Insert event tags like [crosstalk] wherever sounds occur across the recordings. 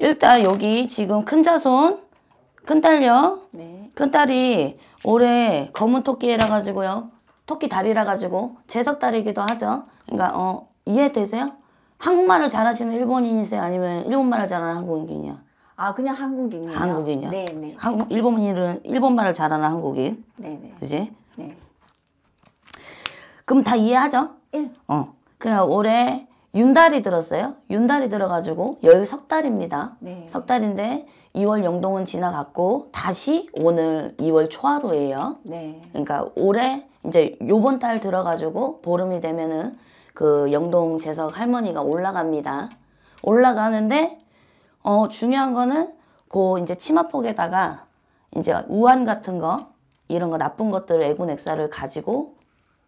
일단 여기 지금 큰자손, 큰딸요. 네. 큰딸이 올해 검은 토끼라 가지고요. 토끼 다리라 가지고 제석다이기도 하죠. 그러니까 어 이해되세요? 한국말을 잘하시는 일본인이세요? 아니면 일본말을 잘하는 한국인이요? 아 그냥 한국인이요. 한국인이요. 네, 네네. 한국 일본인은 일본말을 잘하는 한국인. 네네. 네. 그지? 네. 그럼 다 이해하죠? 예. 어. 그냥 올해 윤달이 들었어요. 윤달이 들어가지고 열 석 달입니다. 네. 석 달인데 2월 영동은 지나갔고 다시 오늘 2월 초하루예요. 네. 그러니까 올해 이제 요번 달 들어가지고 보름이 되면은 그 영동 재석 할머니가 올라갑니다. 올라가는데 어 중요한 거는 그 이제 치마폭에다가 이제 우한 같은 거 이런 거 나쁜 것들 애군 액사를 가지고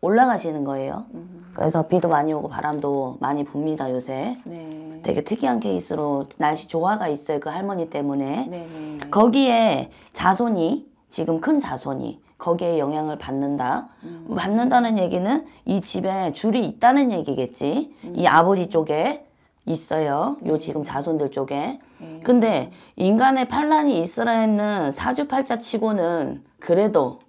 올라가시는 거예요. 음. 그래서 비도 많이 오고 바람도 많이 붑니다 요새. 네. 되게 특이한 케이스로 날씨 조화가 있어요 그 할머니 때문에. 네, 네, 네. 거기에 자손이 지금 큰 자손이 거기에 영향을 받는다. 음. 받는다는 얘기는 이 집에 줄이 있다는 얘기겠지. 음. 이 아버지 쪽에 있어요. 요 음. 지금 자손들 쪽에. 네. 근데 인간의 판란이 있으라 했는 사주팔자 치고는 그래도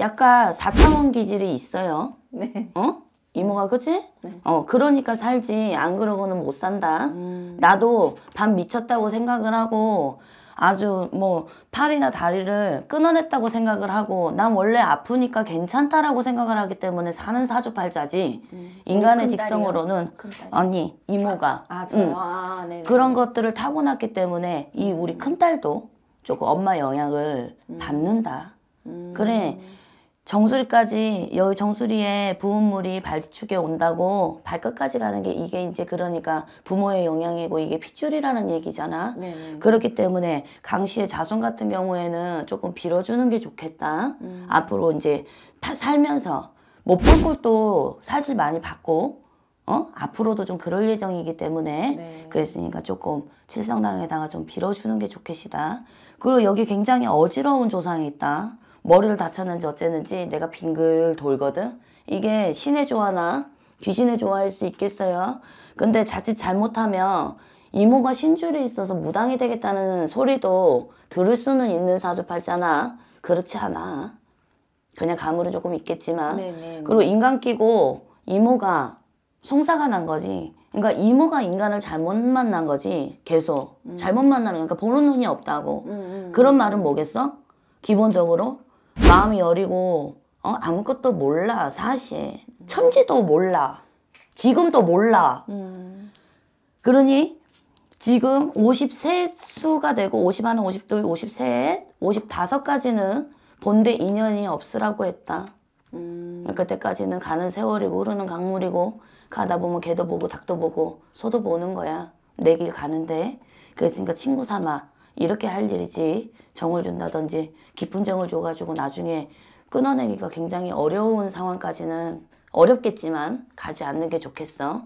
약간 4차원 기질이 있어요. 네. 어? 이모가 그치? 네. 어 그러니까 살지 안 그러고는 못 산다. 음. 나도 반 미쳤다고 생각을 하고 아주 뭐 팔이나 다리를 끊어냈다고 생각을 하고 난 원래 아프니까 괜찮다라고 생각을 하기 때문에 사는 사주팔자지 음. 인간의 직성으로는 언니 이모가 아, 음. 아, 응. 네, 아, 네. 그런 것들을 타고났기 때문에 이 우리 음. 큰 딸도 조금 엄마 영향을 음. 받는다. 음. 그래 정수리까지 여기 정수리에 부은물이 발축에 온다고 발끝까지 가는 게 이게 이제 그러니까 부모의 영향이고 이게 핏줄이라는 얘기잖아. 네, 네. 그렇기 때문에 강씨의 자손 같은 경우에는 조금 빌어주는 게 좋겠다. 음. 앞으로 이제 살면서 못 볼 것도 사실 많이 받고 어? 앞으로도 좀 그럴 예정이기 때문에 네. 그랬으니까 조금 칠성당에다가 좀 빌어주는 게 좋겠시다. 그리고 여기 굉장히 어지러운 조상이 있다. 머리를 다쳤는지 어쨌는지 내가 빙글 돌거든. 이게 신의 조화나 귀신의 조화일 수 있겠어요. 근데 자칫 잘못하면 이모가 신줄이 있어서 무당이 되겠다는 소리도 들을 수는 있는 사주팔자나 그렇지 않아. 그냥 가물은 조금 있겠지만 네네 네, 네. 그리고 인간 끼고 이모가 송사가 난 거지. 그러니까 이모가 인간을 잘못 만난 거지. 계속 음. 잘못 만나는 그러니까 보는 눈이 없다고. 음, 음, 음. 그런 말은 뭐겠어? 기본적으로 마음이 여리고 어? 아무것도 몰라 사실 천지도 몰라 지금도 몰라 음. 그러니 지금 53수가 되고 50하는 50도 53에 55까지는 본대 인연이 없으라고 했다 음. 그때까지는 가는 세월이고 흐르는 강물이고 가다 보면 개도 보고 닭도 보고 소도 보는 거야 내 길 가는데 그래서 그니까 친구 삼아 이렇게 할 일이지 정을 준다든지 깊은 정을 줘가지고 나중에 끊어내기가 굉장히 어려운 상황까지는 어렵겠지만 가지 않는 게 좋겠어.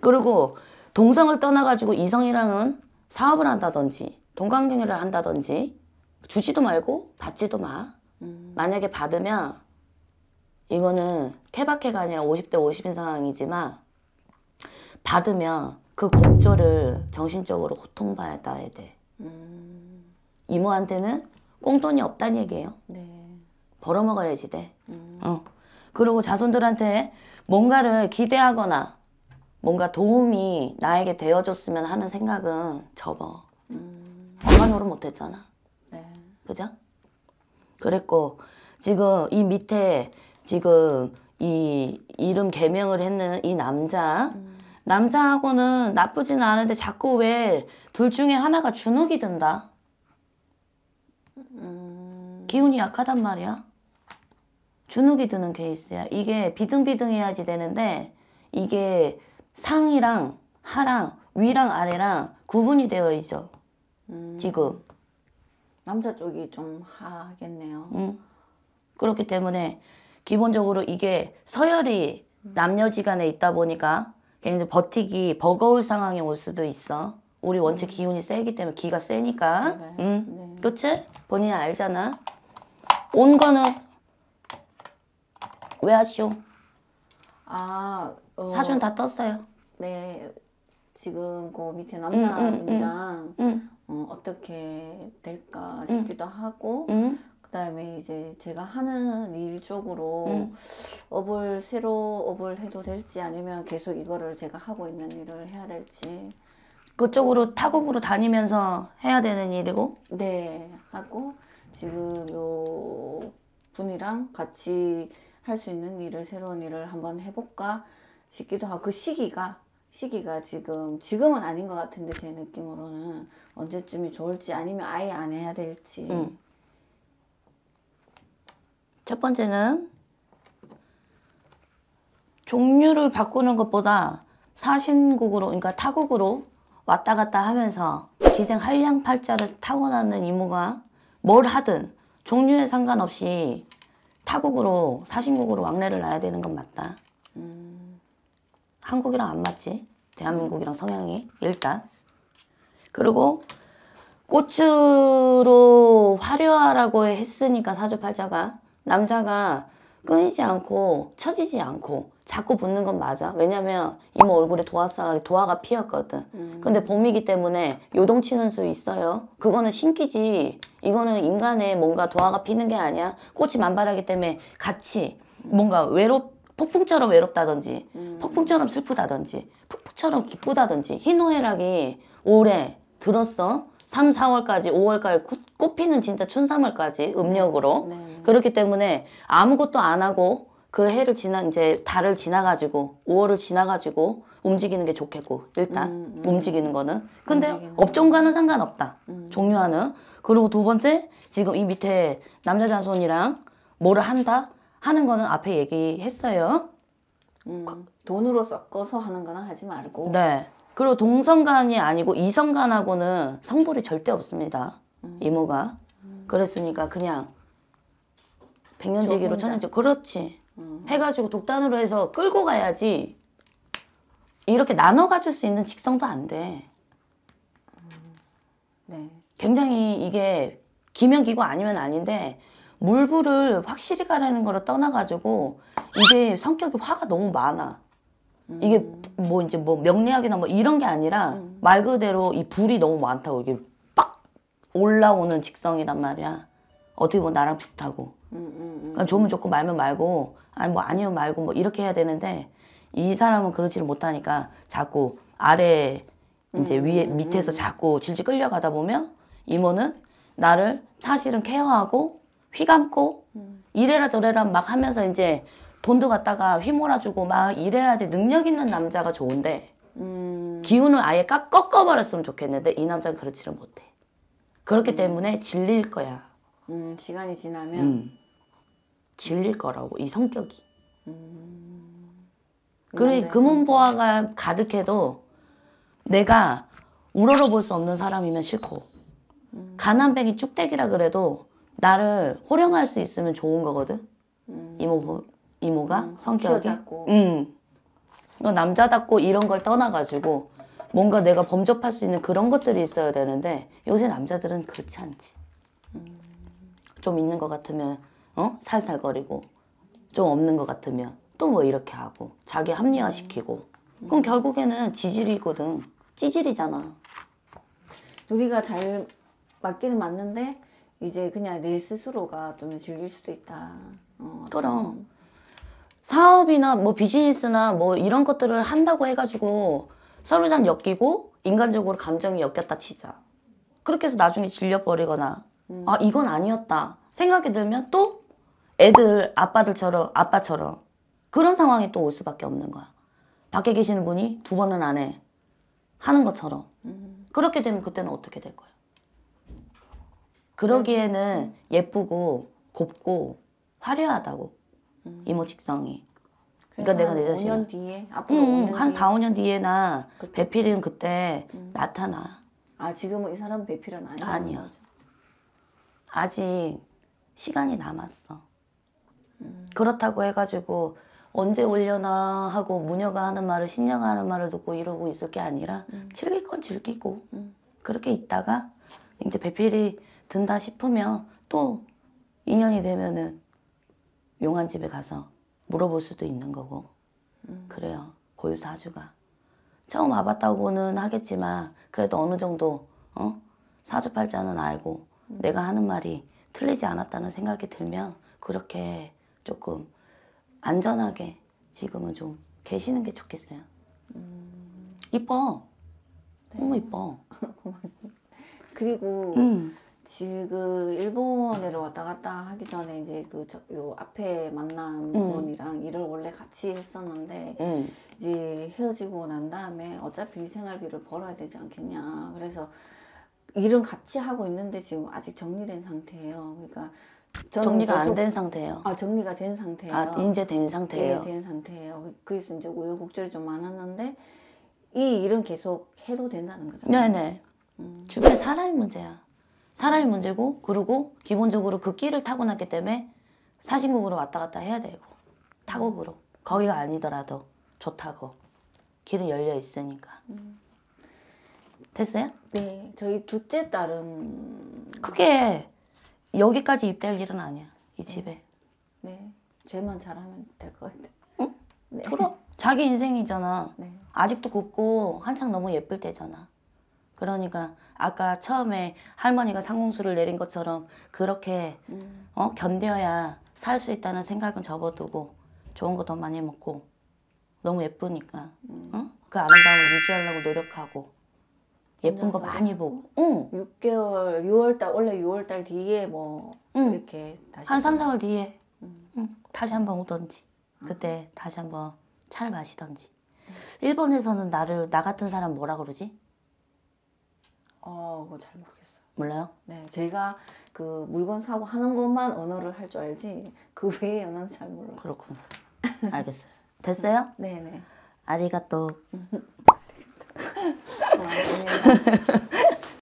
그리고 동성을 떠나가지고 이성이랑은 사업을 한다든지 동강경유를 한다든지 주지도 말고 받지도 마. 음. 만약에 받으면 이거는 케바케가 아니라 50대 50인 상황이지만 받으면 그겁절을 정신적으로 고통받아야 돼. 음. 이모한테는 꽁돈이 없다는 얘기예요. 네. 벌어먹어야지 돼. 음. 어. 그리고 자손들한테 뭔가를 기대하거나 뭔가 도움이 나에게 되어줬으면 하는 생각은 접어. 음. 엄마 노릇 못했잖아. 네. 그죠? 그랬고 지금 이 밑에 지금 이 이름 개명을 했는 이 남자 음. 남자하고는 나쁘진 않은데 자꾸 왜 둘 중에 하나가 주눅이 든다. 음. 기운이 약하단 말이야. 주눅이 드는 케이스야. 이게 비등비등해야지 되는데 이게 상이랑 하랑 위랑 아래랑 구분이 되어 있죠. 음... 지금. 남자 쪽이 좀 하겠네요. 음. 그렇기 때문에 기본적으로 이게 서열이 남녀지간에 있다 보니까 얘네 버티기 버거울 상황이 올 수도 있어. 우리 원체 음. 기운이 세기 때문에 기가 세니까. 네. 응. 네. 그치? 본인 알잖아. 온 거는 왜 하시오? 아, 어, 사준 다 떴어요. 네. 지금 그 밑에 남자분이랑 음, 음, 음, 어, 떻게 될까 싶기도 하고 그다음에 이제 제가 하는 일 쪽으로 음. 업을 새로 업을 해도 될지 아니면 계속 이거를 제가 하고 있는 일을 해야 될지 그쪽으로 타국으로 다니면서 해야 되는 일이고 네 하고 지금 요 분이랑 같이 할 수 있는 일을 새로운 일을 한번 해볼까 싶기도 하고 그 시기가 시기가 지금 지금은 아닌 것 같은데 제 느낌으로는 언제쯤이 좋을지 아니면 아예 안 해야 될지 음. 첫 번째는 종류를 바꾸는 것보다 사신국으로 그러니까 타국으로 왔다 갔다 하면서 기생 한량 팔자를 타고나는 이모가 뭘 하든 종류에 상관없이 타국으로 사신국으로 왕래를 놔야 되는 건 맞다. 음... 한국이랑 안 맞지. 대한민국이랑 성향이 일단. 그리고 꽃으로 화려하라고 했으니까 사주팔자가 남자가 끊이지 않고 처지지 않고 자꾸 붙는 건 맞아. 왜냐면 이모 얼굴에 도화사가 도화가 피었거든. 음. 근데 봄이기 때문에 요동치는 수 있어요. 그거는 신기지. 이거는 인간의 뭔가 도화가 피는 게 아니야. 꽃이 만발하기 때문에 같이 뭔가 외롭 폭풍처럼 외롭다든지 음. 폭풍처럼 슬프다든지 폭풍처럼 기쁘다든지 희노애락이 오래 들었어. 3, 4월까지, 5월까지 꽃피는 진짜 춘삼월까지 음력으로 네. 네. 그렇기 때문에 아무것도 안 하고 그 해를 지나 이제 달을 지나가지고 5월을 지나가지고 움직이는 게 좋겠고 일단 음, 음. 움직이는 거는 근데 움직이는 업종과는 상관없다 음. 종류와는 그리고 두 번째 지금 이 밑에 남자 자손이랑 뭐를 한다 하는 거는 앞에 얘기했어요. 음, 돈으로 섞어서 하는 거는 하지 말고. 네. 그리고 동성간이 아니고 이성간하고는 성불이 절대 없습니다. 음. 이모가. 음. 그랬으니까 그냥 백년지기로 천년지 그렇지. 음. 해가지고 독단으로 해서 끌고 가야지 이렇게 나눠 가질 수 있는 직성도 안 돼. 음. 네. 굉장히 이게 기면기고 아니면 아닌데 물부를 확실히 가라는 거 떠나가지고 이게 성격이 화가 너무 많아. 이게 뭐 이제 뭐 명리학이나 뭐 이런 게 아니라 음. 말 그대로 이 불이 너무 많다고 이게 빡 올라오는 직성이란 말이야. 어떻게 보면 나랑 비슷하고. 음, 음, 그러니까 좋으면 좋고 말면 말고 아니 뭐 아니면 말고 뭐 이렇게 해야 되는데 이 사람은 그러지를 못하니까 자꾸 아래 이제 위에 밑에서 자꾸 질질 끌려가다 보면 이모는 나를 사실은 케어하고 휘감고 이래라 저래라 막 하면서 이제 돈도 갖다가 휘몰아주고 막이래야지 능력 있는 남자가 좋은데 음... 기운을 아예 꺾어버렸으면 좋겠는데 이 남자는 그렇지를 못해. 그렇기 음... 때문에 질릴 거야. 음, 시간이 지나면 음. 질릴 거라고 이 성격이. 음. 그래 금은보화가 가득해도 내가 우러러 볼수 없는 사람이면 싫고 음. 가난뱅이 쭉대기라 그래도 나를 호령할 수 있으면 좋은 거거든. 음. 이모 이모가 음, 성격이 응. 음. 남자답고 이런 걸 떠나가지고 뭔가 내가 범접할 수 있는 그런 것들이 있어야 되는데 요새 남자들은 그렇지 않지 음. 좀 있는 것 같으면 어 살살거리고 좀 없는 것 같으면 또 뭐 이렇게 하고 자기 합리화시키고 음. 그럼 결국에는 지질이거든 찌질이잖아 우리가 잘 맞기는 맞는데 이제 그냥 내 스스로가 좀 질릴 수도 있다 어, 그럼 사업이나 뭐 비즈니스나 뭐 이런 것들을 한다고 해가지고 서로잔 엮이고 인간적으로 감정이 엮였다 치자. 그렇게 해서 나중에 질려버리거나 음. 아 이건 아니었다 생각이 들면 또 애들 아빠들처럼 아빠처럼 그런 상황이 또 올 수밖에 없는 거야. 밖에 계시는 분이 두 번은 안 해. 하는 것처럼. 음. 그렇게 되면 그때는 어떻게 될 거야? 그러기에는 예쁘고 곱고 화려하다고 음. 이모 직성이. 그러니까 내가 내 자신. 5년 뒤에 앞으로 음, 5년 한 4, 5년 뒤에나 그, 배필은 그때 음. 나타나. 아 지금은 이 사람 배필은 아니야. 아니야. 아직 시간이 남았어. 음. 그렇다고 해가지고 언제 올려나 하고 무녀가 하는 말을 신녀가 하는 말을 듣고 이러고 있을 게 아니라 음. 즐길 건 즐기고 음. 그렇게 있다가 이제 배필이 든다 싶으면 또 인연이 되면은 용한 집에 가서 물어볼 수도 있는 거고 음. 그래요 고유 사주가 처음 와봤다고는 하겠지만 그래도 어느 정도 어? 사주팔자는 알고 음. 내가 하는 말이 틀리지 않았다는 생각이 들면 그렇게 조금 안전하게 지금은 좀 계시는 게 좋겠어요. 음... 이뻐. 네. 너무 이뻐. [laughs] 고맙습니다. 그리고 음. 지금 일본으로 왔다 갔다 하기 전에 이제 그요 앞에 만난 분이랑 음. 일을 원래 같이 했었는데 음. 이제 헤어지고 난 다음에 어차피 생활비를 벌어야 되지 않겠냐 그래서 일은 같이 하고 있는데 지금 아직 정리된 상태예요. 그러니까 정리가 안 된 상태예요. 아 정리가 된 상태예요. 아 이제 된 상태예요. 네, 된 상태예요. 그, 그래서 이제 우여곡절이 좀 많았는데 이 일은 계속 해도 된다는 거잖아요. 네네. 음. 주변 사람이 문제야. 사람이 문제고 그리고 기본적으로 그 끼를 타고났기 때문에 사신국으로 왔다 갔다 해야 되고 타국으로 거기가 아니더라도 좋다고 길은 열려 있으니까 음. 됐어요? 네 저희 둘째 딸은 크게 여기까지 입대 일은 아니야 이 네. 집에 네 쟤만 잘하면 될 것 같아 응? 네. 그럼 자기 인생이잖아 네. 아직도 굽고 한창 너무 예쁠 때잖아 그러니까 아까 처음에 할머니가 상공수를 내린 것처럼 그렇게 음. 어? 견뎌야 살 수 있다는 생각은 접어두고 좋은 거 더 많이 먹고 너무 예쁘니까 음. 어? 그 아름다움을 유지하려고 노력하고 예쁜 거 많이 보고 응. 6개월 6월달 원래 6월달 뒤에 뭐 응. 이렇게 다시 한 3, 4월 뒤에 응. 음. 응. 다시 한번 오던지 그때 아. 다시 한번 차를 마시던지 일본에서는 나를 나 같은 사람 뭐라 그러지? 어, 그거 잘 모르겠어요. 몰라요? 네, 제가 그 물건 사고 하는 것만 언어를 할 줄 알지 그 외의 언어는 잘 몰라요. 그렇군. 알겠어요. 됐어요? 음, 네, 네. 아리가또. 고맙습니다. 음. [laughs] 어, 네.